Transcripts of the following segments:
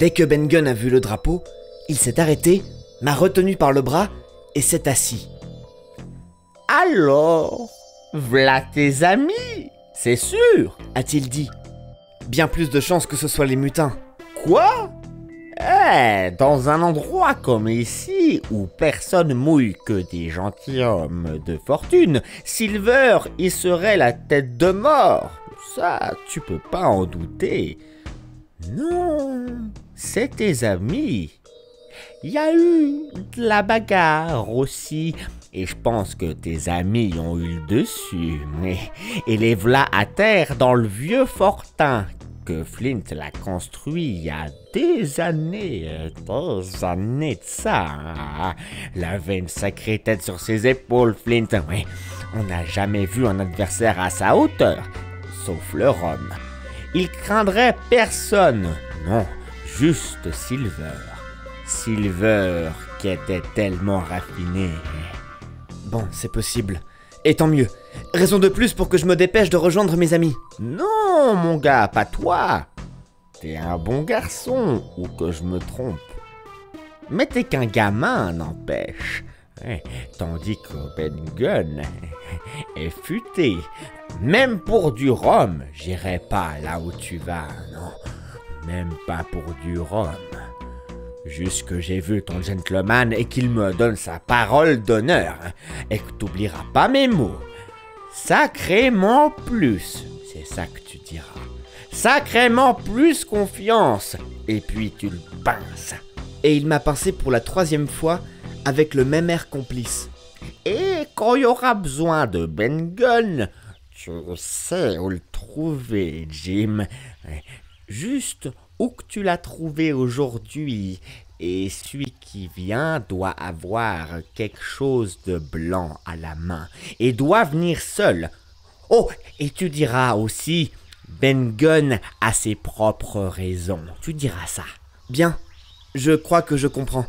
Dès que Ben Gunn a vu le drapeau, il s'est arrêté, m'a retenu par le bras et s'est assis. Alors, voilà tes amis, c'est sûr, a-t-il dit. Bien plus de chances que ce soit les mutins. Quoi Eh, dans un endroit comme ici, où personne mouille que des gentilshommes de fortune, Silver y serait la tête de mort. Ça, tu peux pas en douter. Non, c'est tes amis. Il y a eu de la bagarre aussi, et je pense que tes amis ont eu le dessus. Et, et les v'là à terre dans le vieux fortin que Flint l'a construit il y a des années, des années de ça. Il hein. avait une sacrée tête sur ses épaules, Flint. on n'a jamais vu un adversaire à sa hauteur, sauf le rhum. » Il craindrait personne, non juste Silver. Silver qui était tellement raffiné. Bon, c'est possible. Et tant mieux. Raison de plus pour que je me dépêche de rejoindre mes amis. Non, mon gars, pas toi. T'es un bon garçon, ou que je me trompe. Mais t'es qu'un gamin, n'empêche. Eh, tandis que Ben Gunn est futé. Même pour du rhum, j'irai pas là où tu vas, non même pas pour du rhum. Jusque j'ai vu ton gentleman et qu'il me donne sa parole d'honneur, et que pas mes mots. Sacrément plus, c'est ça que tu diras. Sacrément plus confiance, et puis tu le pinces. Et il m'a pincé pour la troisième fois avec le même air complice. Et quand il y aura besoin de Ben Gunn, tu sais où le trouver, Jim juste où que tu l'as trouvé aujourd'hui, et celui qui vient doit avoir quelque chose de blanc à la main, et doit venir seul. Oh, et tu diras aussi, Ben Gunn a ses propres raisons. Tu diras ça. Bien, je crois que je comprends.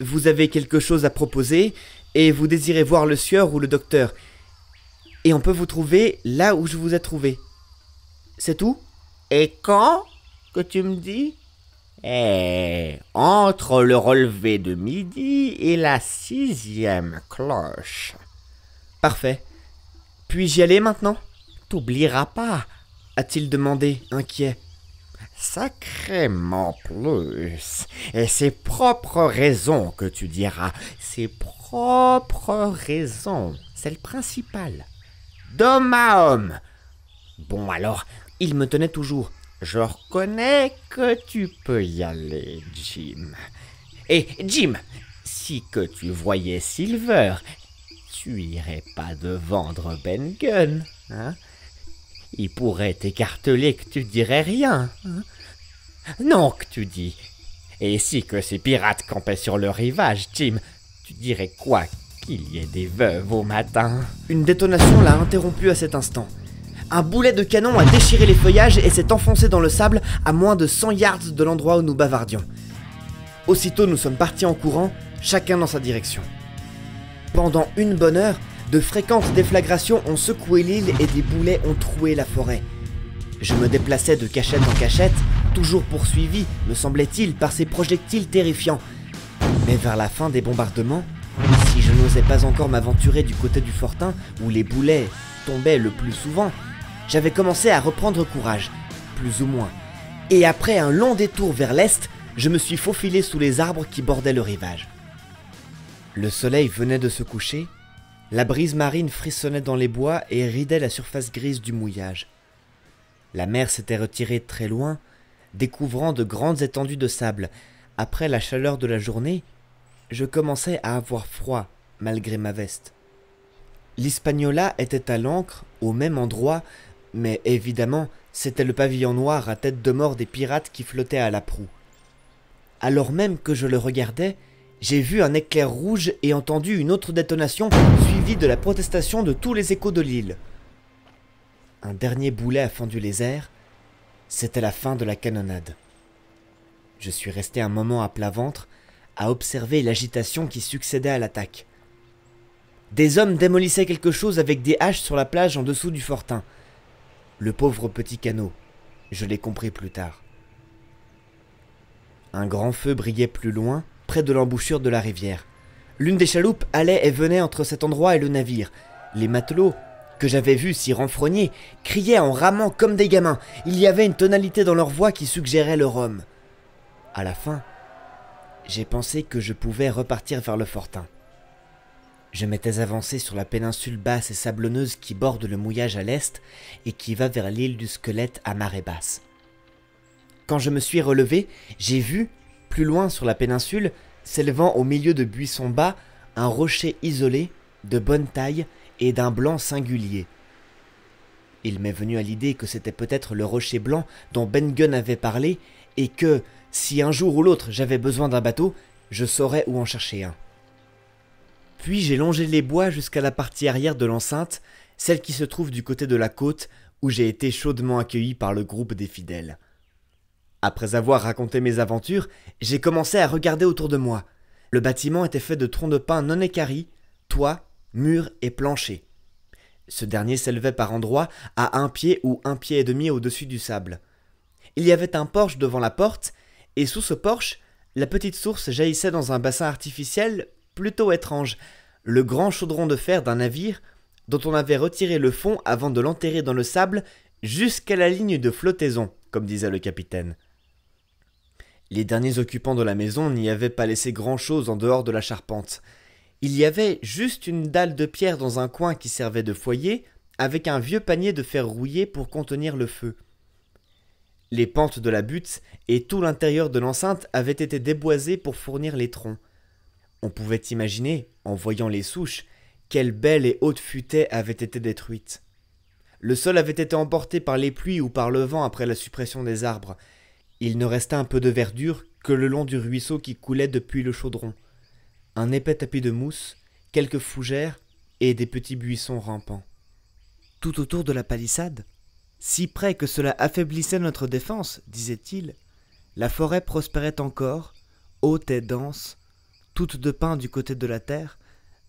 Vous avez quelque chose à proposer, et vous désirez voir le sieur ou le docteur. Et on peut vous trouver là où je vous ai trouvé. C'est tout et quand que tu me dis Eh, entre le relevé de midi et la sixième cloche. Parfait. Puis-je y aller maintenant T'oublieras pas a-t-il demandé, inquiet. Sacrément plus. Et ses propres raisons que tu diras. Ses propres raisons. C'est principale. »« principal. D'homme à homme. Bon alors, il me tenait toujours. Je reconnais que tu peux y aller, Jim. Et Jim, si que tu voyais Silver, tu irais pas de vendre Ben Gunn, hein Il pourrait t'écarteler que tu dirais rien. Hein non, que tu dis. Et si que ces pirates campaient sur le rivage, Jim, tu dirais quoi qu'il y ait des veuves au matin Une détonation l'a interrompu à cet instant. Un boulet de canon a déchiré les feuillages et s'est enfoncé dans le sable à moins de 100 yards de l'endroit où nous bavardions. Aussitôt nous sommes partis en courant, chacun dans sa direction. Pendant une bonne heure, de fréquentes déflagrations ont secoué l'île et des boulets ont troué la forêt. Je me déplaçais de cachette en cachette, toujours poursuivi, me semblait-il, par ces projectiles terrifiants. Mais vers la fin des bombardements, si je n'osais pas encore m'aventurer du côté du fortin où les boulets tombaient le plus souvent, j'avais commencé à reprendre courage, plus ou moins. Et après un long détour vers l'est, je me suis faufilé sous les arbres qui bordaient le rivage. Le soleil venait de se coucher, la brise marine frissonnait dans les bois et ridait la surface grise du mouillage. La mer s'était retirée très loin, découvrant de grandes étendues de sable. Après la chaleur de la journée, je commençais à avoir froid malgré ma veste. L'Hispaniola était à l'ancre, au même endroit, mais évidemment, c'était le pavillon noir à tête de mort des pirates qui flottait à la proue. Alors même que je le regardais, j'ai vu un éclair rouge et entendu une autre détonation suivie de la protestation de tous les échos de l'île. Un dernier boulet a fendu les airs. C'était la fin de la canonnade. Je suis resté un moment à plat ventre, à observer l'agitation qui succédait à l'attaque. Des hommes démolissaient quelque chose avec des haches sur la plage en dessous du fortin. Le pauvre petit canot. Je l'ai compris plus tard. Un grand feu brillait plus loin, près de l'embouchure de la rivière. L'une des chaloupes allait et venait entre cet endroit et le navire. Les matelots, que j'avais vus s'y renfrogner, criaient en ramant comme des gamins. Il y avait une tonalité dans leur voix qui suggérait le rhum. À la fin, j'ai pensé que je pouvais repartir vers le fortin. Je m'étais avancé sur la péninsule basse et sablonneuse qui borde le mouillage à l'est et qui va vers l'île du squelette à marée basse. Quand je me suis relevé, j'ai vu, plus loin sur la péninsule, s'élevant au milieu de buissons bas, un rocher isolé, de bonne taille et d'un blanc singulier. Il m'est venu à l'idée que c'était peut-être le rocher blanc dont Ben Gunn avait parlé, et que, si un jour ou l'autre j'avais besoin d'un bateau, je saurais où en chercher un. Puis j'ai longé les bois jusqu'à la partie arrière de l'enceinte, celle qui se trouve du côté de la côte, où j'ai été chaudement accueilli par le groupe des fidèles. Après avoir raconté mes aventures, j'ai commencé à regarder autour de moi. Le bâtiment était fait de troncs de pin non équarris, toit, murs et plancher. Ce dernier s'élevait par endroits à un pied ou un pied et demi au-dessus du sable. Il y avait un porche devant la porte, et sous ce porche, la petite source jaillissait dans un bassin artificiel plutôt étrange, le grand chaudron de fer d'un navire dont on avait retiré le fond avant de l'enterrer dans le sable jusqu'à la ligne de flottaison, comme disait le capitaine. Les derniers occupants de la maison n'y avaient pas laissé grand-chose en dehors de la charpente. Il y avait juste une dalle de pierre dans un coin qui servait de foyer, avec un vieux panier de fer rouillé pour contenir le feu. Les pentes de la butte et tout l'intérieur de l'enceinte avaient été déboisés pour fournir les troncs. On pouvait imaginer, en voyant les souches, quelle belle et haute futaie avait été détruite. Le sol avait été emporté par les pluies ou par le vent après la suppression des arbres. Il ne resta un peu de verdure que le long du ruisseau qui coulait depuis le chaudron. Un épais tapis de mousse, quelques fougères et des petits buissons rampants. Tout autour de la palissade, si près que cela affaiblissait notre défense, disait-il, la forêt prospérait encore, haute et dense, toutes de pain du côté de la terre,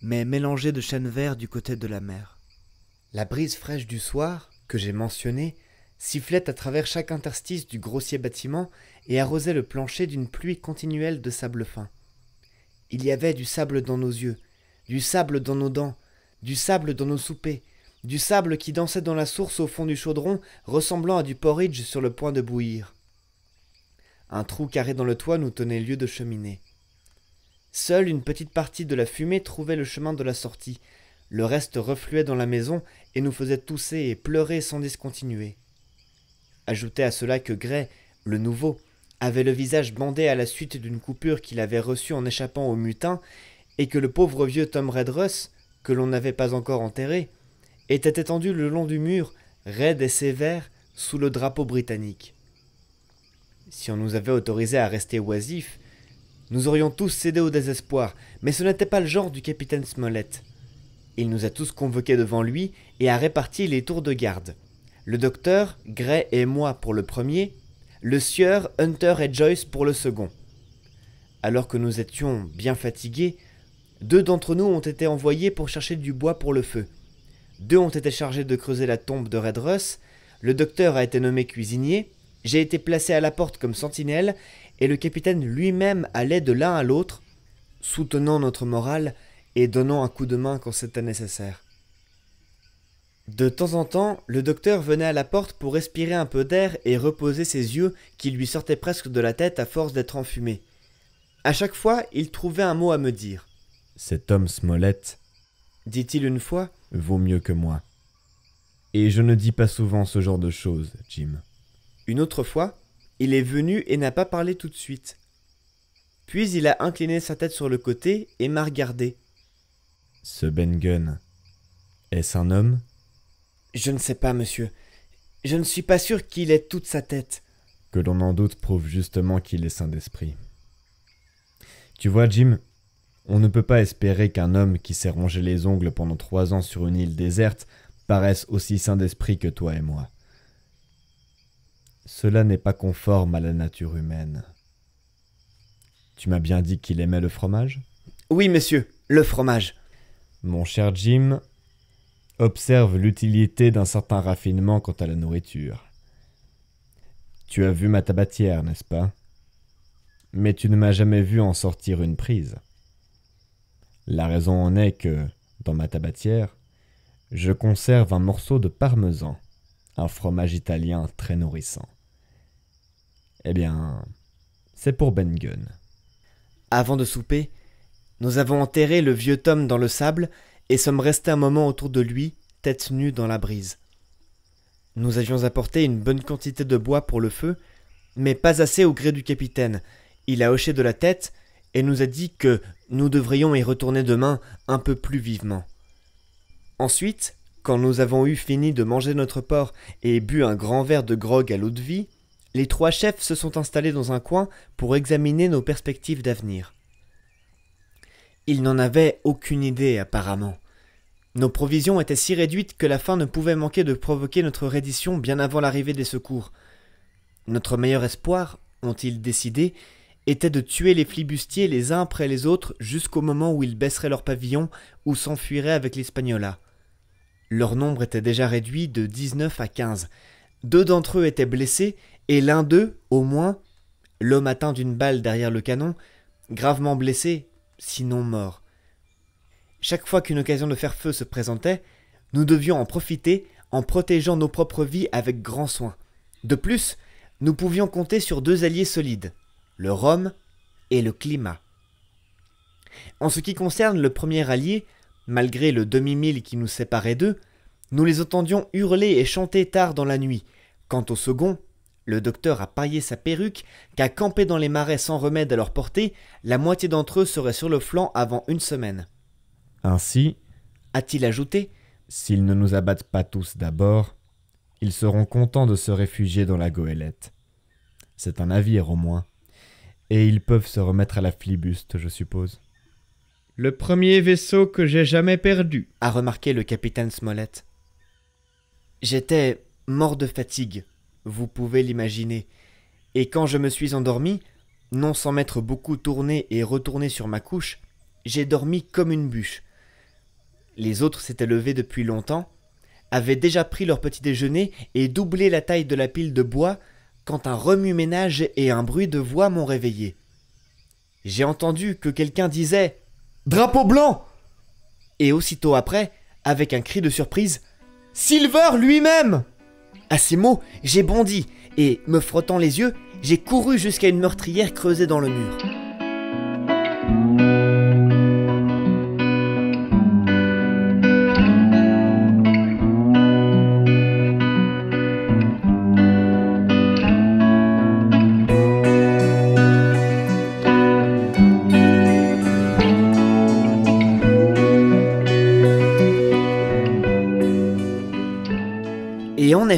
mais mélangées de chênes verts du côté de la mer. La brise fraîche du soir, que j'ai mentionnée, sifflait à travers chaque interstice du grossier bâtiment et arrosait le plancher d'une pluie continuelle de sable fin. Il y avait du sable dans nos yeux, du sable dans nos dents, du sable dans nos soupers, du sable qui dansait dans la source au fond du chaudron, ressemblant à du porridge sur le point de bouillir. Un trou carré dans le toit nous tenait lieu de cheminée. Seule une petite partie de la fumée trouvait le chemin de la sortie. Le reste refluait dans la maison et nous faisait tousser et pleurer sans discontinuer. Ajoutez à cela que Gray, le nouveau, avait le visage bandé à la suite d'une coupure qu'il avait reçue en échappant au mutin, et que le pauvre vieux Tom Redruss, que l'on n'avait pas encore enterré, était étendu le long du mur, raide et sévère, sous le drapeau britannique. Si on nous avait autorisé à rester oisifs, nous aurions tous cédé au désespoir, mais ce n'était pas le genre du capitaine Smollett. Il nous a tous convoqués devant lui et a réparti les tours de garde. Le docteur, Gray et moi pour le premier, le sieur, Hunter et Joyce pour le second. Alors que nous étions bien fatigués, deux d'entre nous ont été envoyés pour chercher du bois pour le feu. Deux ont été chargés de creuser la tombe de Red Russ, le docteur a été nommé cuisinier, j'ai été placé à la porte comme sentinelle, et le capitaine lui-même allait de l'un à l'autre, soutenant notre morale et donnant un coup de main quand c'était nécessaire. De temps en temps, le docteur venait à la porte pour respirer un peu d'air et reposer ses yeux qui lui sortaient presque de la tête à force d'être enfumés. À chaque fois, il trouvait un mot à me dire. Cet homme Smollett, dit-il une fois, vaut mieux que moi. Et je ne dis pas souvent ce genre de choses, Jim. Une autre fois, il est venu et n'a pas parlé tout de suite. Puis il a incliné sa tête sur le côté et m'a regardé. Ce Ben Gunn, est-ce un homme Je ne sais pas, monsieur. Je ne suis pas sûr qu'il ait toute sa tête. Que l'on en doute prouve justement qu'il est saint d'esprit. Tu vois, Jim, on ne peut pas espérer qu'un homme qui s'est rongé les ongles pendant trois ans sur une île déserte paraisse aussi saint d'esprit que toi et moi. Cela n'est pas conforme à la nature humaine. Tu m'as bien dit qu'il aimait le fromage Oui, monsieur, le fromage. Mon cher Jim, observe l'utilité d'un certain raffinement quant à la nourriture. Tu as vu ma tabatière, n'est-ce pas Mais tu ne m'as jamais vu en sortir une prise. La raison en est que, dans ma tabatière, je conserve un morceau de parmesan, un fromage italien très nourrissant. Eh bien, c'est pour Ben Gunn. Avant de souper, nous avons enterré le vieux Tom dans le sable et sommes restés un moment autour de lui, tête nue dans la brise. Nous avions apporté une bonne quantité de bois pour le feu, mais pas assez au gré du capitaine. Il a hoché de la tête et nous a dit que nous devrions y retourner demain un peu plus vivement. Ensuite, quand nous avons eu fini de manger notre porc et bu un grand verre de grog à l'eau de vie, les trois chefs se sont installés dans un coin pour examiner nos perspectives d'avenir. Ils n'en avaient aucune idée apparemment. Nos provisions étaient si réduites que la faim ne pouvait manquer de provoquer notre reddition bien avant l'arrivée des secours. Notre meilleur espoir, ont-ils décidé, était de tuer les flibustiers les uns après les autres jusqu'au moment où ils baisseraient leur pavillon ou s'enfuiraient avec l'Espagnola. Leur nombre était déjà réduit de 19 à 15. Deux d'entre eux étaient blessés et l'un d'eux, au moins, l'homme atteint d'une balle derrière le canon, gravement blessé, sinon mort. Chaque fois qu'une occasion de faire feu se présentait, nous devions en profiter en protégeant nos propres vies avec grand soin. De plus, nous pouvions compter sur deux alliés solides, le rhum et le climat. En ce qui concerne le premier allié, malgré le demi-mille qui nous séparait d'eux, nous les entendions hurler et chanter tard dans la nuit. Quant au second, le docteur a paillé sa perruque, qu'à camper dans les marais sans remède à leur portée, la moitié d'entre eux seraient sur le flanc avant une semaine. Ainsi, a-t-il ajouté, s'ils ne nous abattent pas tous d'abord, ils seront contents de se réfugier dans la goélette. C'est un navire au moins. Et ils peuvent se remettre à la flibuste, je suppose. Le premier vaisseau que j'ai jamais perdu, a remarqué le capitaine Smollett. J'étais mort de fatigue, vous pouvez l'imaginer. Et quand je me suis endormi, non sans m'être beaucoup tourné et retourné sur ma couche, j'ai dormi comme une bûche. Les autres s'étaient levés depuis longtemps, avaient déjà pris leur petit déjeuner et doublé la taille de la pile de bois quand un remue-ménage et un bruit de voix m'ont réveillé. J'ai entendu que quelqu'un disait Drapeau blanc Et aussitôt après, avec un cri de surprise, Silver lui-même à ces mots, j'ai bondi, et, me frottant les yeux, j'ai couru jusqu'à une meurtrière creusée dans le mur.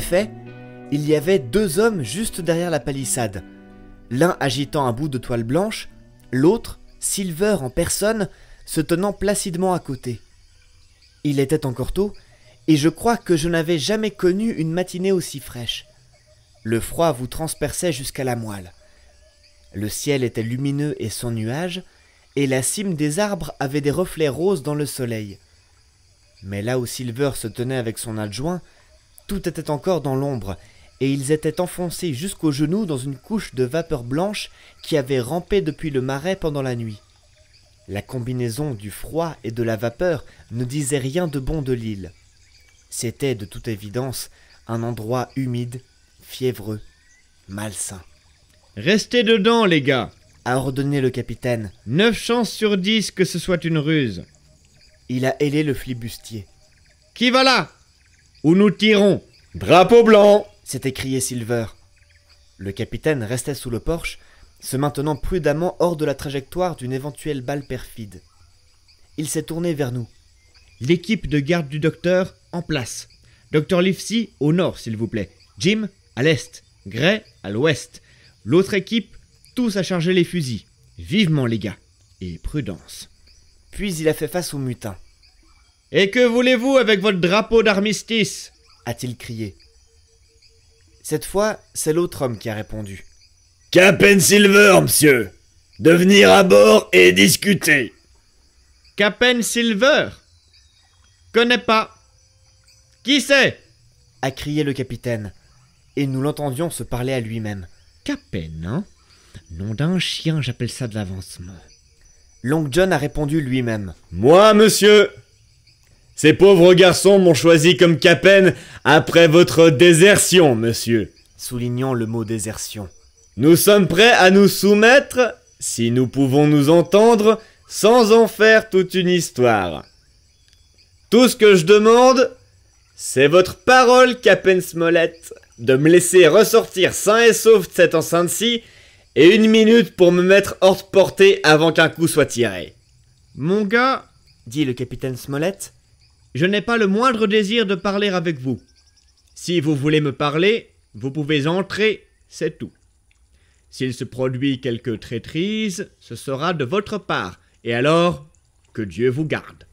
effet, il y avait deux hommes juste derrière la palissade, l'un agitant un bout de toile blanche, l'autre, Silver en personne, se tenant placidement à côté. Il était encore tôt, et je crois que je n'avais jamais connu une matinée aussi fraîche. Le froid vous transperçait jusqu'à la moelle. Le ciel était lumineux et sans nuages, et la cime des arbres avait des reflets roses dans le soleil. Mais là où Silver se tenait avec son adjoint, tout était encore dans l'ombre, et ils étaient enfoncés jusqu'aux genoux dans une couche de vapeur blanche qui avait rampé depuis le marais pendant la nuit. La combinaison du froid et de la vapeur ne disait rien de bon de l'île. C'était de toute évidence un endroit humide, fiévreux, malsain. Restez dedans, les gars a ordonné le capitaine. Neuf chances sur dix que ce soit une ruse. Il a hélé le flibustier. Qui va là « Où nous tirons Drapeau blanc s'était crié Silver. Le capitaine restait sous le porche, se maintenant prudemment hors de la trajectoire d'une éventuelle balle perfide. Il s'est tourné vers nous. L'équipe de garde du docteur en place. Docteur Livesey au nord, s'il vous plaît. Jim à l'est. Gray à l'ouest. L'autre équipe, tous à charger les fusils. Vivement, les gars. Et prudence. Puis il a fait face aux mutins. Et que voulez-vous avec votre drapeau d'armistice a-t-il crié. Cette fois, c'est l'autre homme qui a répondu. Cap Silver, monsieur De venir à bord et discuter Cap Silver Connais pas. Qui c'est a crié le capitaine, et nous l'entendions se parler à lui-même. Capen, hein Nom d'un chien, j'appelle ça de l'avancement. Long John a répondu lui-même. Moi, monsieur ces pauvres garçons m'ont choisi comme capen après votre désertion, monsieur. Soulignant le mot désertion. Nous sommes prêts à nous soumettre, si nous pouvons nous entendre, sans en faire toute une histoire. Tout ce que je demande, c'est votre parole, capen Smollett, de me laisser ressortir sain et sauf de cette enceinte-ci, et une minute pour me mettre hors de portée avant qu'un coup soit tiré. Mon gars, dit le capitaine Smollett, je n'ai pas le moindre désir de parler avec vous. Si vous voulez me parler, vous pouvez entrer, c'est tout. S'il se produit quelque traîtrise, ce sera de votre part, et alors, que Dieu vous garde.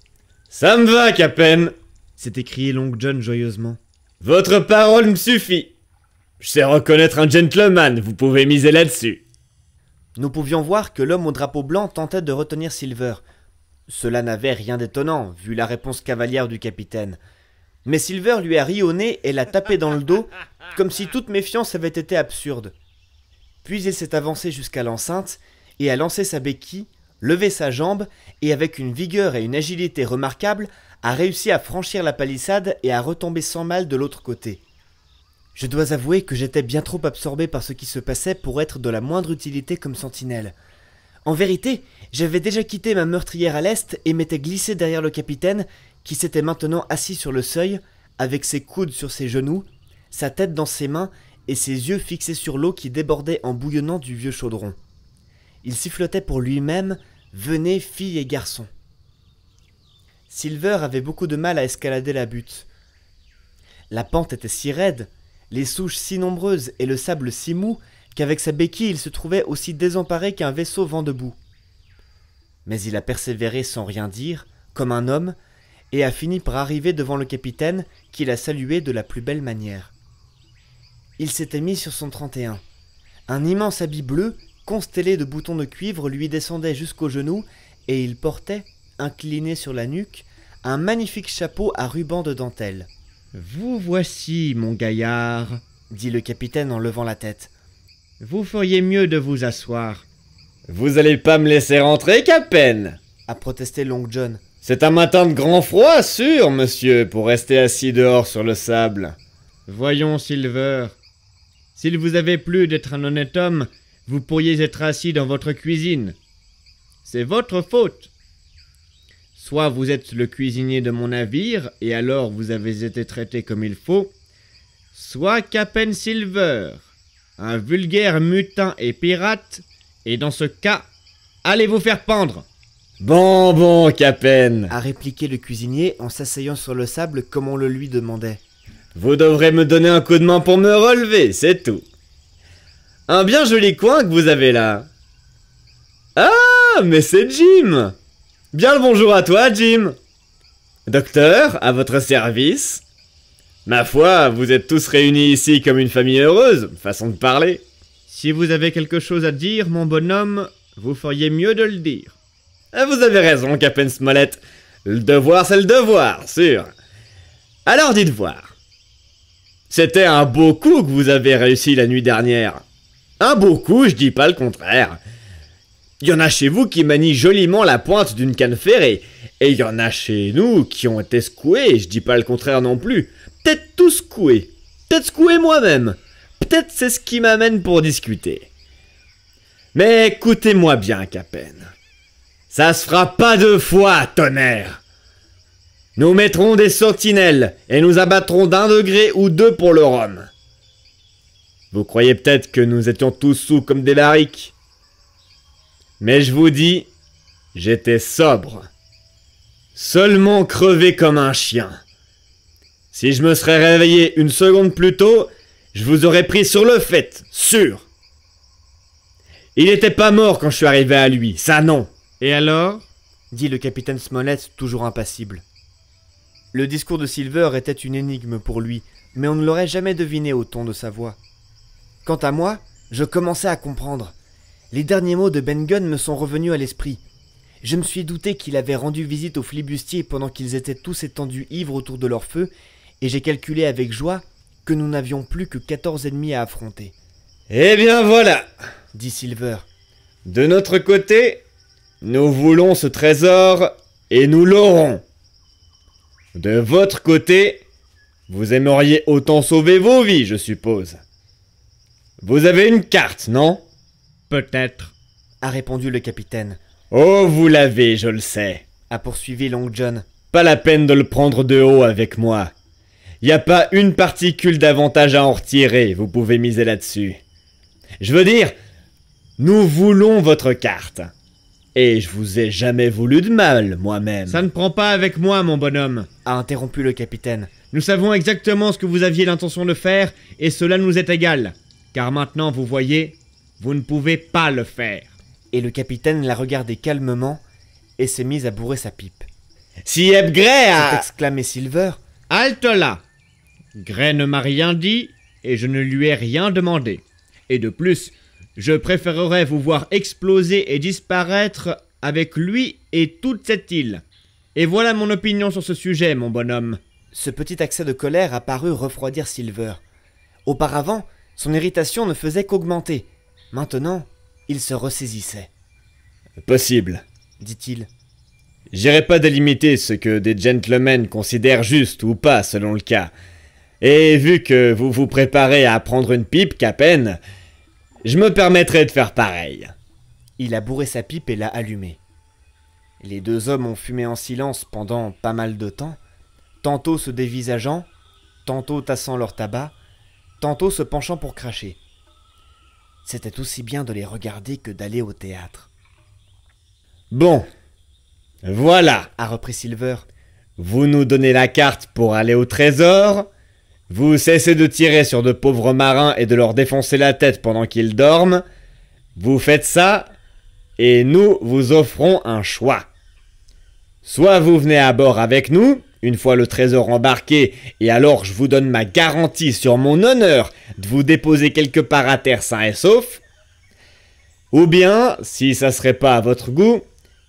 Ça me va, peine s'est écrié Long John joyeusement. Votre parole me suffit. Je sais reconnaître un gentleman, vous pouvez miser là-dessus. Nous pouvions voir que l'homme au drapeau blanc tentait de retenir Silver, cela n'avait rien d'étonnant, vu la réponse cavalière du capitaine. Mais Silver lui a ri au nez et l'a tapé dans le dos, comme si toute méfiance avait été absurde. Puis il s'est avancé jusqu'à l'enceinte et a lancé sa béquille, levé sa jambe et avec une vigueur et une agilité remarquables a réussi à franchir la palissade et à retomber sans mal de l'autre côté. Je dois avouer que j'étais bien trop absorbé par ce qui se passait pour être de la moindre utilité comme sentinelle. En vérité, j'avais déjà quitté ma meurtrière à l'est et m'étais glissé derrière le capitaine, qui s'était maintenant assis sur le seuil, avec ses coudes sur ses genoux, sa tête dans ses mains et ses yeux fixés sur l'eau qui débordait en bouillonnant du vieux chaudron. Il sifflotait pour lui-même Venez, filles et garçons. Silver avait beaucoup de mal à escalader la butte. La pente était si raide, les souches si nombreuses et le sable si mou qu'avec sa béquille il se trouvait aussi désemparé qu'un vaisseau vent debout. Mais il a persévéré sans rien dire, comme un homme, et a fini par arriver devant le capitaine, qui l'a salué de la plus belle manière. Il s'était mis sur son 31. Un immense habit bleu, constellé de boutons de cuivre, lui descendait jusqu'aux genoux, et il portait, incliné sur la nuque, un magnifique chapeau à ruban de dentelle. Vous voici, mon gaillard, dit le capitaine en levant la tête. Vous feriez mieux de vous asseoir. Vous allez pas me laisser rentrer qu'à peine a protesté Long John. C'est un matin de grand froid, sûr, monsieur, pour rester assis dehors sur le sable. Voyons, Silver. S'il vous avait plu d'être un honnête homme, vous pourriez être assis dans votre cuisine. C'est votre faute. Soit vous êtes le cuisinier de mon navire, et alors vous avez été traité comme il faut, soit peine, Silver un vulgaire mutin et pirate, et dans ce cas, allez vous faire pendre Bon, bon, Capen a répliqué le cuisinier en s'asseyant sur le sable comme on le lui demandait. Vous devrez me donner un coup de main pour me relever, c'est tout. Un bien joli coin que vous avez là. Ah, mais c'est Jim Bien le bonjour à toi, Jim Docteur, à votre service Ma foi, vous êtes tous réunis ici comme une famille heureuse, façon de parler. Si vous avez quelque chose à dire, mon bonhomme, vous feriez mieux de le dire. Ah, vous avez raison, Captain Smollett. Le devoir, c'est le devoir, sûr. Alors dites voir. C'était un beau coup que vous avez réussi la nuit dernière. Un beau coup, je dis pas le contraire. Il y en a chez vous qui manient joliment la pointe d'une canne ferrée, et il y en a chez nous qui ont été secoués, je dis pas le contraire non plus peut-être tout secoué, peut-être secoué moi-même. Peut-être c'est ce qui m'amène pour discuter. Mais écoutez-moi bien, Capen. Ça se fera pas deux fois, tonnerre. Nous mettrons des sentinelles et nous abattrons d'un degré ou deux pour le rhum. Vous croyez peut-être que nous étions tous sous comme des barriques. Mais je vous dis, j'étais sobre. Seulement crevé comme un chien. Si je me serais réveillé une seconde plus tôt, je vous aurais pris sur le fait, sûr. Il n'était pas mort quand je suis arrivé à lui, ça non. Et alors dit le capitaine Smollett, toujours impassible. Le discours de Silver était une énigme pour lui, mais on ne l'aurait jamais deviné au ton de sa voix. Quant à moi, je commençais à comprendre. Les derniers mots de Ben Gunn me sont revenus à l'esprit. Je me suis douté qu'il avait rendu visite aux flibustiers pendant qu'ils étaient tous étendus ivres autour de leur feu et j'ai calculé avec joie que nous n'avions plus que 14 ennemis à affronter. Eh bien voilà dit Silver. De notre côté, nous voulons ce trésor et nous l'aurons. De votre côté, vous aimeriez autant sauver vos vies, je suppose. Vous avez une carte, non Peut-être, a répondu le capitaine. Oh, vous l'avez, je le sais, a poursuivi Long John. Pas la peine de le prendre de haut avec moi n'y a pas une particule d'avantage à en retirer, vous pouvez miser là-dessus. Je veux dire, nous voulons votre carte. Et je vous ai jamais voulu de mal, moi-même. Ça ne prend pas avec moi, mon bonhomme, a interrompu le capitaine. Nous savons exactement ce que vous aviez l'intention de faire, et cela nous est égal. Car maintenant, vous voyez, vous ne pouvez pas le faire. Et le capitaine la regardait calmement et s'est mis à bourrer sa pipe. Si a... exclamé Silver. Halte là Gray ne m'a rien dit et je ne lui ai rien demandé. Et de plus, je préférerais vous voir exploser et disparaître avec lui et toute cette île. Et voilà mon opinion sur ce sujet, mon bonhomme. Ce petit accès de colère a paru refroidir Silver. Auparavant, son irritation ne faisait qu'augmenter. Maintenant, il se ressaisissait. Possible, dit-il. J'irai pas délimiter ce que des gentlemen considèrent juste ou pas selon le cas. Et vu que vous vous préparez à prendre une pipe qu'à peine, je me permettrai de faire pareil. Il a bourré sa pipe et l'a allumée. Les deux hommes ont fumé en silence pendant pas mal de temps, tantôt se dévisageant, tantôt tassant leur tabac, tantôt se penchant pour cracher. C'était aussi bien de les regarder que d'aller au théâtre. Bon, voilà, a repris Silver. Vous nous donnez la carte pour aller au trésor, vous cessez de tirer sur de pauvres marins et de leur défoncer la tête pendant qu'ils dorment. Vous faites ça, et nous vous offrons un choix. Soit vous venez à bord avec nous, une fois le trésor embarqué, et alors je vous donne ma garantie sur mon honneur de vous déposer quelque part à terre sain et sauf. Ou bien, si ça ne serait pas à votre goût,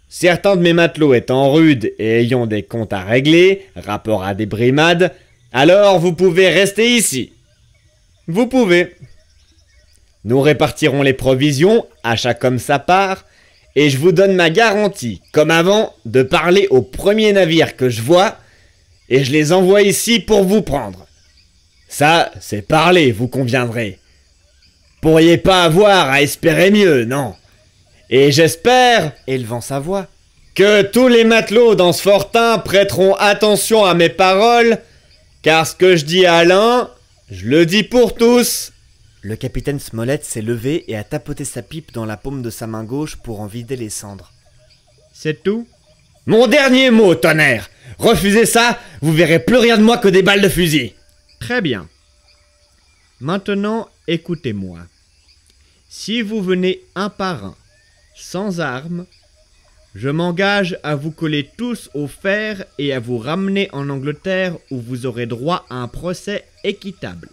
certains de mes matelots étant rudes et ayant des comptes à régler, rapport à des brimades, alors vous pouvez rester ici. Vous pouvez. Nous répartirons les provisions, à chacun sa part, et je vous donne ma garantie, comme avant, de parler au premier navire que je vois, et je les envoie ici pour vous prendre. Ça, c'est parler, vous conviendrez. Pourriez pas avoir à espérer mieux, non Et j'espère, élevant sa voix, que tous les matelots dans ce fortin prêteront attention à mes paroles car ce que je dis à Alain, je le dis pour tous Le capitaine Smollett s'est levé et a tapoté sa pipe dans la paume de sa main gauche pour en vider les cendres. C'est tout Mon dernier mot, tonnerre Refusez ça, vous verrez plus rien de moi que des balles de fusil Très bien. Maintenant, écoutez-moi. Si vous venez un par un, sans armes, je m'engage à vous coller tous au fer et à vous ramener en Angleterre où vous aurez droit à un procès équitable.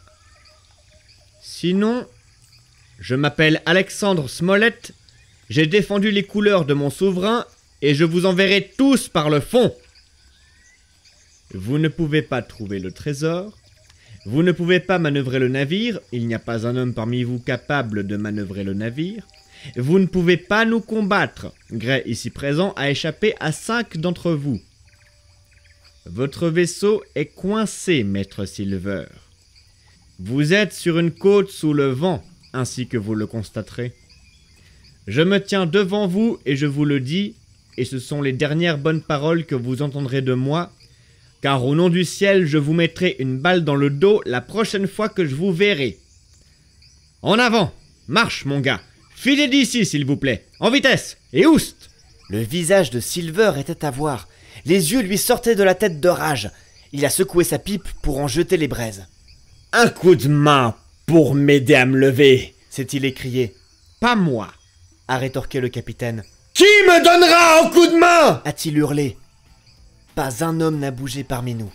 Sinon, je m'appelle Alexandre Smollett, j'ai défendu les couleurs de mon souverain et je vous enverrai tous par le fond. Vous ne pouvez pas trouver le trésor, vous ne pouvez pas manœuvrer le navire, il n'y a pas un homme parmi vous capable de manœuvrer le navire, vous ne pouvez pas nous combattre. Gray, ici présent, a échappé à cinq d'entre vous. Votre vaisseau est coincé, maître Silver. Vous êtes sur une côte sous le vent, ainsi que vous le constaterez. Je me tiens devant vous et je vous le dis, et ce sont les dernières bonnes paroles que vous entendrez de moi, car au nom du ciel, je vous mettrai une balle dans le dos la prochaine fois que je vous verrai. En avant Marche, mon gars Filez d'ici, s'il vous plaît. En vitesse. Et oust. Le visage de Silver était à voir. Les yeux lui sortaient de la tête de rage. Il a secoué sa pipe pour en jeter les braises. Un coup de main pour m'aider à me lever, s'est-il écrié. Pas moi, a rétorqué le capitaine. Qui me donnera un coup de main a-t-il hurlé. Pas un homme n'a bougé parmi nous.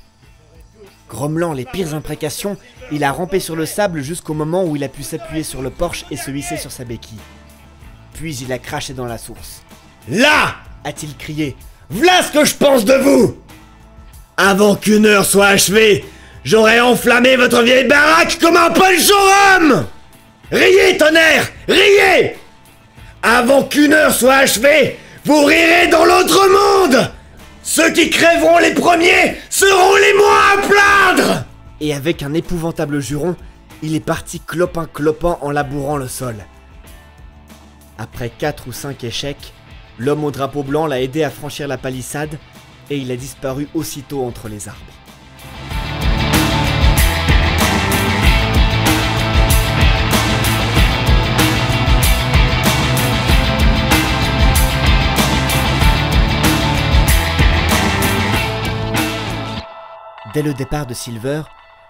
Grommelant les pires imprécations, il a rampé sur le sable jusqu'au moment où il a pu s'appuyer sur le porche et se hisser sur sa béquille. Puis il a craché dans la source. Là a-t-il crié. V'là ce que je pense de vous Avant qu'une heure soit achevée, j'aurai enflammé votre vieille baraque comme un polchorum Riez, tonnerre Riez Avant qu'une heure soit achevée, vous rirez dans l'autre monde ceux qui crèveront les premiers seront les moins à plaindre Et avec un épouvantable juron, il est parti clopin-clopin en labourant le sol. Après quatre ou cinq échecs, l'homme au drapeau blanc l'a aidé à franchir la palissade et il a disparu aussitôt entre les arbres. Dès le départ de Silver,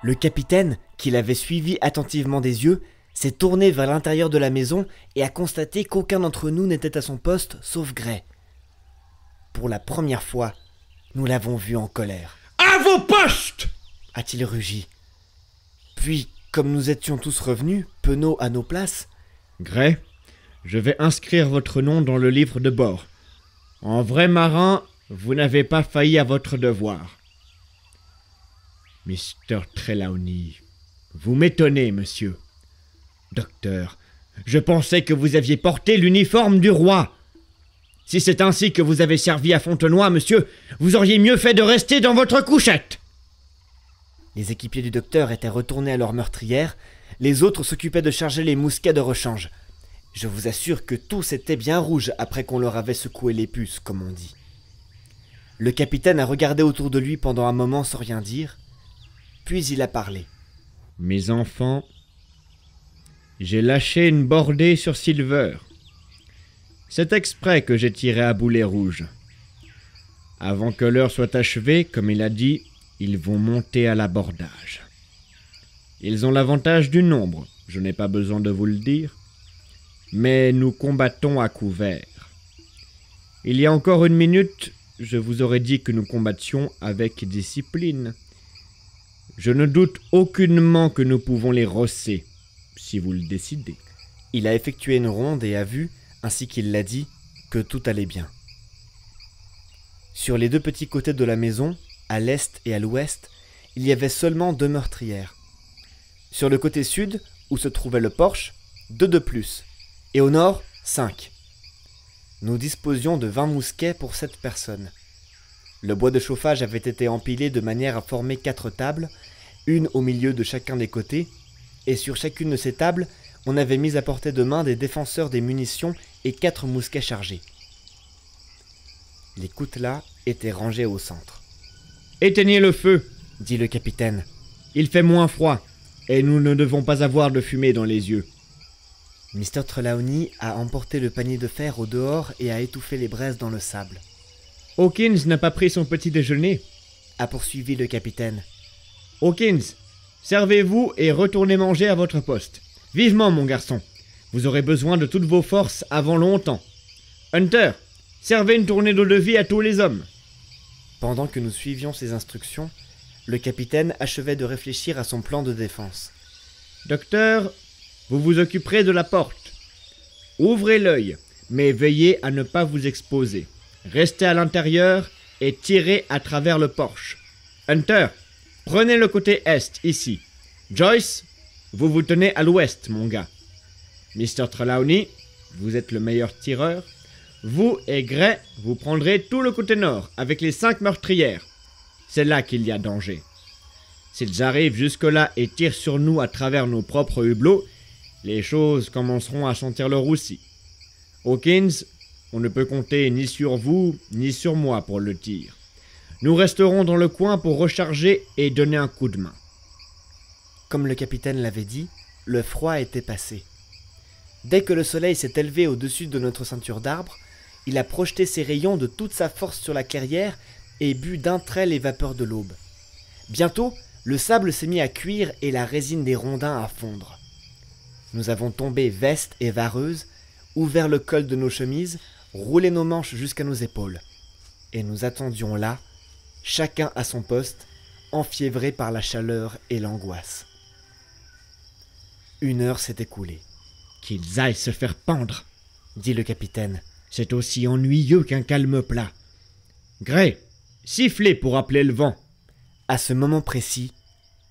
le capitaine, qui l'avait suivi attentivement des yeux, s'est tourné vers l'intérieur de la maison et a constaté qu'aucun d'entre nous n'était à son poste sauf Gray. Pour la première fois, nous l'avons vu en colère. À vos postes a-t-il rugi. Puis, comme nous étions tous revenus, penauds à nos places, Gray, je vais inscrire votre nom dans le livre de bord. En vrai marin, vous n'avez pas failli à votre devoir. Mr. Trelawney. Vous m'étonnez, monsieur. Docteur, je pensais que vous aviez porté l'uniforme du roi. Si c'est ainsi que vous avez servi à Fontenoy, monsieur, vous auriez mieux fait de rester dans votre couchette. Les équipiers du docteur étaient retournés à leur meurtrière, les autres s'occupaient de charger les mousquets de rechange. Je vous assure que tous étaient bien rouges après qu'on leur avait secoué les puces, comme on dit. Le capitaine a regardé autour de lui pendant un moment sans rien dire, puis il a parlé. Mes enfants, j'ai lâché une bordée sur Silver. C'est exprès que j'ai tiré à boulet rouge. Avant que l'heure soit achevée, comme il a dit, ils vont monter à l'abordage. Ils ont l'avantage du nombre, je n'ai pas besoin de vous le dire, mais nous combattons à couvert. Il y a encore une minute, je vous aurais dit que nous combattions avec discipline. Je ne doute aucunement que nous pouvons les rosser, si vous le décidez. Il a effectué une ronde et a vu, ainsi qu'il l'a dit, que tout allait bien. Sur les deux petits côtés de la maison, à l'est et à l'ouest, il y avait seulement deux meurtrières. Sur le côté sud, où se trouvait le porche, deux de plus, et au nord, cinq. Nous disposions de vingt mousquets pour sept personnes. Le bois de chauffage avait été empilé de manière à former quatre tables, une au milieu de chacun des côtés, et sur chacune de ces tables, on avait mis à portée de main des défenseurs des munitions et quatre mousquets chargés. Les coutelas étaient rangés au centre. Éteignez le feu, dit le capitaine. Il fait moins froid, et nous ne devons pas avoir de fumée dans les yeux. Mr. Trelawney a emporté le panier de fer au dehors et a étouffé les braises dans le sable. Hawkins n'a pas pris son petit déjeuner, a poursuivi le capitaine. Hawkins, servez-vous et retournez manger à votre poste. Vivement, mon garçon. Vous aurez besoin de toutes vos forces avant longtemps. Hunter, servez une tournée d'eau-de-vie à tous les hommes. Pendant que nous suivions ces instructions, le capitaine achevait de réfléchir à son plan de défense. Docteur, vous vous occuperez de la porte. Ouvrez l'œil, mais veillez à ne pas vous exposer. Restez à l'intérieur et tirez à travers le porche. Hunter, Prenez le côté est, ici. Joyce, vous vous tenez à l'ouest, mon gars. Mr. Trelawney, vous êtes le meilleur tireur. Vous et Gray, vous prendrez tout le côté nord, avec les cinq meurtrières. C'est là qu'il y a danger. S'ils arrivent jusque-là et tirent sur nous à travers nos propres hublots, les choses commenceront à sentir le roussi. Hawkins, on ne peut compter ni sur vous, ni sur moi pour le tir. Nous resterons dans le coin pour recharger et donner un coup de main. Comme le capitaine l'avait dit, le froid était passé. Dès que le soleil s'est élevé au-dessus de notre ceinture d'arbres, il a projeté ses rayons de toute sa force sur la clairière et bu d'un trait les vapeurs de l'aube. Bientôt, le sable s'est mis à cuire et la résine des rondins à fondre. Nous avons tombé veste et vareuse, ouvert le col de nos chemises, roulé nos manches jusqu'à nos épaules. Et nous attendions là, chacun à son poste, enfiévré par la chaleur et l'angoisse. Une heure s'est écoulée. Qu'ils aillent se faire pendre, dit le capitaine. C'est aussi ennuyeux qu'un calme plat. Gray, sifflez pour appeler le vent. À ce moment précis,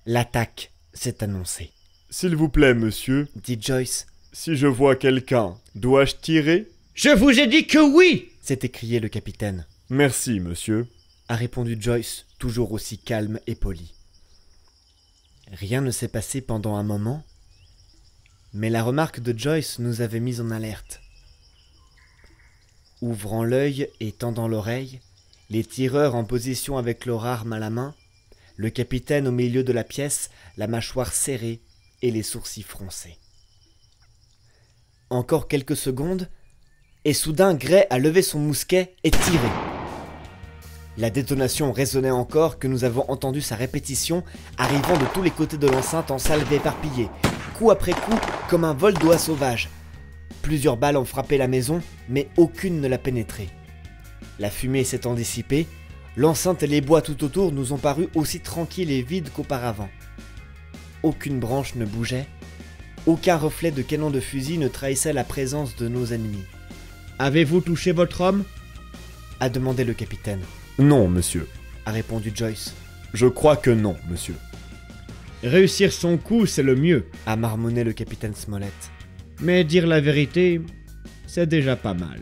l'attaque s'est annoncée. S'il vous plaît, monsieur, dit Joyce, si je vois quelqu'un, dois-je tirer Je vous ai dit que oui s'est écrié le capitaine. Merci, monsieur a répondu Joyce, toujours aussi calme et poli. Rien ne s'est passé pendant un moment, mais la remarque de Joyce nous avait mis en alerte. Ouvrant l'œil et tendant l'oreille, les tireurs en position avec leur arme à la main, le capitaine au milieu de la pièce, la mâchoire serrée et les sourcils froncés. Encore quelques secondes, et soudain Gray a levé son mousquet et tiré. La détonation résonnait encore que nous avons entendu sa répétition, arrivant de tous les côtés de l'enceinte en salle éparpillée, coup après coup, comme un vol d'oie sauvage. Plusieurs balles ont frappé la maison, mais aucune ne l'a pénétrée. La fumée s'étant dissipée, l'enceinte et les bois tout autour nous ont paru aussi tranquilles et vides qu'auparavant. Aucune branche ne bougeait, aucun reflet de canon de fusil ne trahissait la présence de nos ennemis. Avez-vous touché votre homme a demandé le capitaine. Non, monsieur, a répondu Joyce. Je crois que non, monsieur. Réussir son coup, c'est le mieux, a marmonné le capitaine Smollett. Mais dire la vérité, c'est déjà pas mal.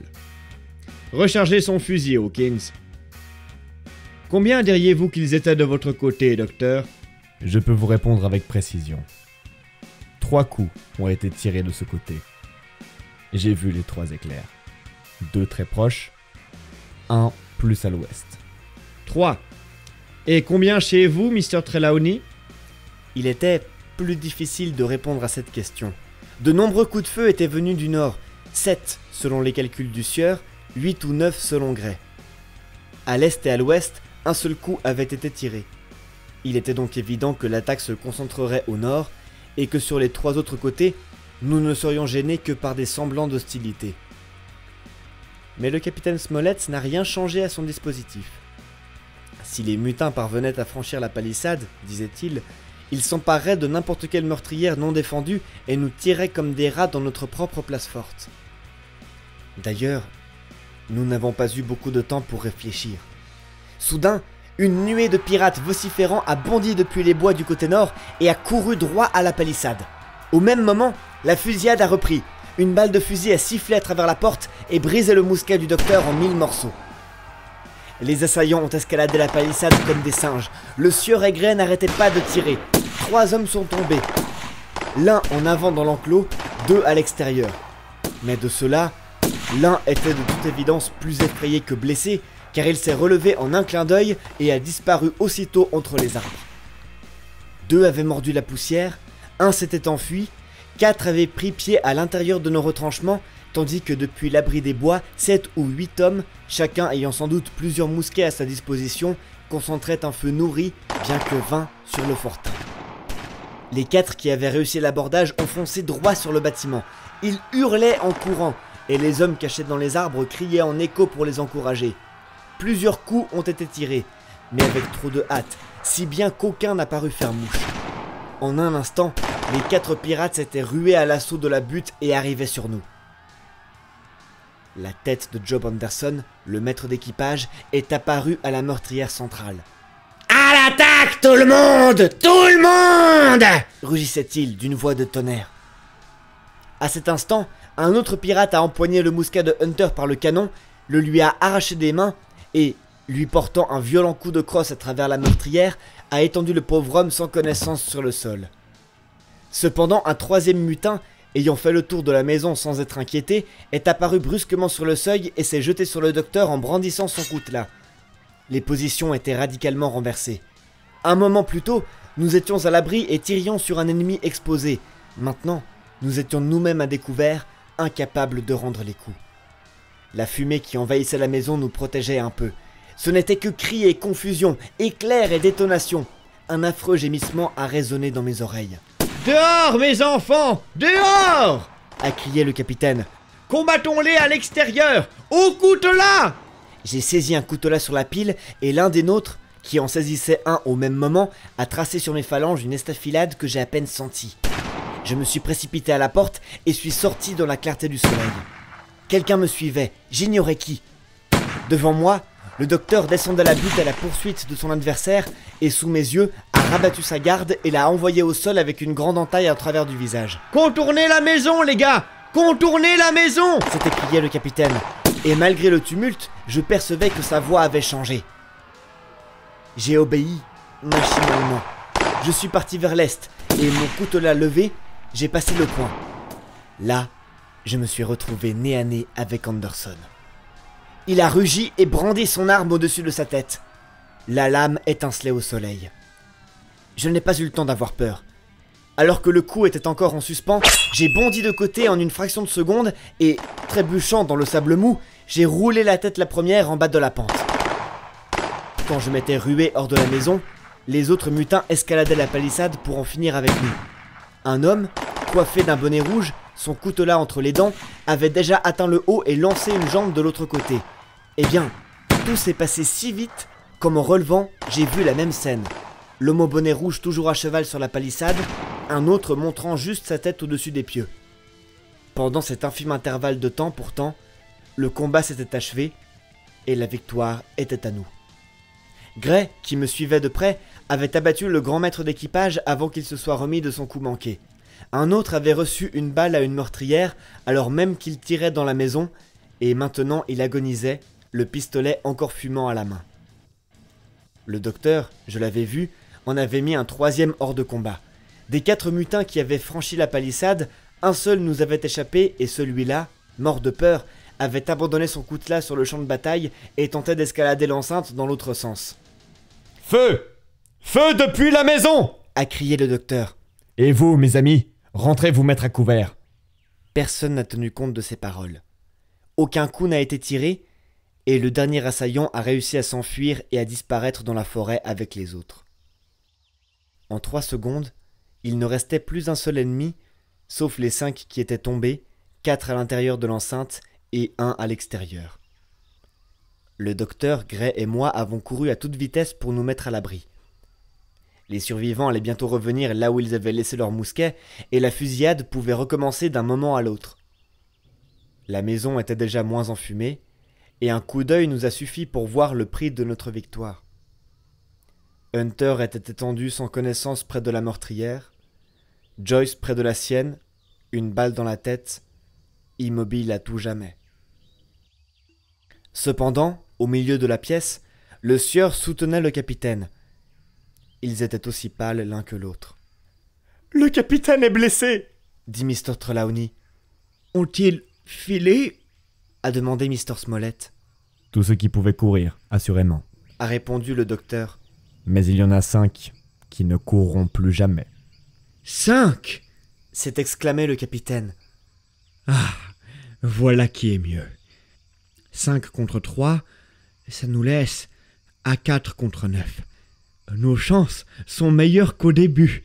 Rechargez son fusil, Hawkins. Combien diriez-vous qu'ils étaient de votre côté, docteur Je peux vous répondre avec précision. Trois coups ont été tirés de ce côté. J'ai vu les trois éclairs. Deux très proches, un plus à l'ouest. 3. Et combien chez vous, Mr. Trelawney Il était plus difficile de répondre à cette question. De nombreux coups de feu étaient venus du nord, 7 selon les calculs du sieur, 8 ou 9 selon Gray. À l'est et à l'ouest, un seul coup avait été tiré. Il était donc évident que l'attaque se concentrerait au nord et que sur les trois autres côtés, nous ne serions gênés que par des semblants d'hostilité. Mais le capitaine Smollett n'a rien changé à son dispositif. Si les mutins parvenaient à franchir la palissade, disait-il, ils s'empareraient de n'importe quelle meurtrière non défendue et nous tiraient comme des rats dans notre propre place forte. D'ailleurs, nous n'avons pas eu beaucoup de temps pour réfléchir. Soudain, une nuée de pirates vociférants a bondi depuis les bois du côté nord et a couru droit à la palissade. Au même moment, la fusillade a repris. Une balle de fusil a sifflé à travers la porte et brisé le mousquet du docteur en mille morceaux. Les assaillants ont escaladé la palissade comme des singes. Le sieur Aigret n'arrêtait pas de tirer. Trois hommes sont tombés. L'un en avant dans l'enclos, deux à l'extérieur. Mais de cela, l'un était de toute évidence plus effrayé que blessé, car il s'est relevé en un clin d'œil et a disparu aussitôt entre les arbres. Deux avaient mordu la poussière, un s'était enfui, quatre avaient pris pied à l'intérieur de nos retranchements tandis que depuis l'abri des bois, 7 ou 8 hommes, chacun ayant sans doute plusieurs mousquets à sa disposition, concentraient un feu nourri, bien que vain, sur le fortin. Les quatre qui avaient réussi l'abordage ont foncé droit sur le bâtiment. Ils hurlaient en courant, et les hommes cachés dans les arbres criaient en écho pour les encourager. Plusieurs coups ont été tirés, mais avec trop de hâte, si bien qu'aucun n'a paru faire mouche. En un instant, les quatre pirates s'étaient rués à l'assaut de la butte et arrivaient sur nous. La tête de Job Anderson, le maître d'équipage, est apparue à la meurtrière centrale. À l'attaque, tout le monde Tout le monde rugissait-il d'une voix de tonnerre. À cet instant, un autre pirate a empoigné le mousquet de Hunter par le canon, le lui a arraché des mains et, lui portant un violent coup de crosse à travers la meurtrière, a étendu le pauvre homme sans connaissance sur le sol. Cependant, un troisième mutin ayant fait le tour de la maison sans être inquiété, est apparu brusquement sur le seuil et s'est jeté sur le docteur en brandissant son coutelas. Les positions étaient radicalement renversées. Un moment plus tôt, nous étions à l'abri et tirions sur un ennemi exposé. Maintenant, nous étions nous-mêmes à découvert, incapables de rendre les coups. La fumée qui envahissait la maison nous protégeait un peu. Ce n'était que cris et confusion, éclairs et détonations. Un affreux gémissement a résonné dans mes oreilles. Dehors, mes enfants Dehors a crié le capitaine. Combattons-les à l'extérieur Au couteau-là J'ai saisi un couteau-là sur la pile et l'un des nôtres, qui en saisissait un au même moment, a tracé sur mes phalanges une estafilade que j'ai à peine sentie. Je me suis précipité à la porte et suis sorti dans la clarté du soleil. Quelqu'un me suivait, j'ignorais qui. Devant moi, le docteur descendait la butte à la poursuite de son adversaire et sous mes yeux rabattu sa garde et l'a envoyé au sol avec une grande entaille à travers du visage. Contournez la maison, les gars Contournez la maison s'était crié le capitaine. Et malgré le tumulte, je percevais que sa voix avait changé. J'ai obéi, machinalement. Je suis parti vers l'est, et mon l'a levé, j'ai passé le point. Là, je me suis retrouvé nez à nez avec Anderson. Il a rugi et brandi son arme au-dessus de sa tête. La lame étincelait au soleil je n'ai pas eu le temps d'avoir peur. Alors que le coup était encore en suspens, j'ai bondi de côté en une fraction de seconde et, trébuchant dans le sable mou, j'ai roulé la tête la première en bas de la pente. Quand je m'étais rué hors de la maison, les autres mutins escaladaient la palissade pour en finir avec nous. Un homme, coiffé d'un bonnet rouge, son coutelas entre les dents, avait déjà atteint le haut et lancé une jambe de l'autre côté. Eh bien, tout s'est passé si vite qu'en relevant, j'ai vu la même scène. Le bonnet rouge toujours à cheval sur la palissade, un autre montrant juste sa tête au-dessus des pieux. Pendant cet infime intervalle de temps pourtant, le combat s'était achevé et la victoire était à nous. Gray, qui me suivait de près, avait abattu le grand maître d'équipage avant qu'il se soit remis de son coup manqué. Un autre avait reçu une balle à une meurtrière alors même qu'il tirait dans la maison, et maintenant il agonisait, le pistolet encore fumant à la main. Le docteur, je l'avais vu, on avait mis un troisième hors de combat. Des quatre mutins qui avaient franchi la palissade, un seul nous avait échappé et celui-là, mort de peur, avait abandonné son coutelas sur le champ de bataille et tentait d'escalader l'enceinte dans l'autre sens. Feu Feu depuis la maison a crié le docteur. Et vous, mes amis, rentrez vous mettre à couvert. Personne n'a tenu compte de ces paroles. Aucun coup n'a été tiré, et le dernier assaillant a réussi à s'enfuir et à disparaître dans la forêt avec les autres. En trois secondes, il ne restait plus un seul ennemi, sauf les cinq qui étaient tombés, quatre à l'intérieur de l'enceinte et un à l'extérieur. Le docteur, Gray et moi avons couru à toute vitesse pour nous mettre à l'abri. Les survivants allaient bientôt revenir là où ils avaient laissé leurs mousquets, et la fusillade pouvait recommencer d'un moment à l'autre. La maison était déjà moins enfumée, et un coup d'œil nous a suffi pour voir le prix de notre victoire. Hunter était étendu sans connaissance près de la meurtrière, Joyce près de la sienne, une balle dans la tête, immobile à tout jamais. Cependant, au milieu de la pièce, le sieur soutenait le capitaine. Ils étaient aussi pâles l'un que l'autre. Le capitaine est blessé dit Mr. Trelawney. Ont-ils filé a demandé Mr. Smollett. Tout ce qui pouvait courir, assurément, a répondu le docteur mais il y en a cinq qui ne courront plus jamais. Cinq s'est exclamé le capitaine. Ah, voilà qui est mieux. Cinq contre trois, ça nous laisse à quatre contre neuf. Nos chances sont meilleures qu'au début.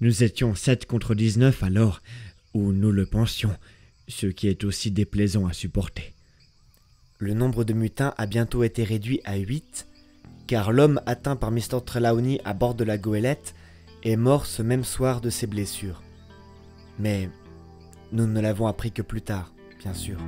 Nous étions sept contre dix-neuf alors, ou nous le pensions, ce qui est aussi déplaisant à supporter. Le nombre de mutins a bientôt été réduit à huit, car l'homme atteint par Mr. Trelawney à bord de la goélette est mort ce même soir de ses blessures. Mais nous ne l'avons appris que plus tard, bien sûr.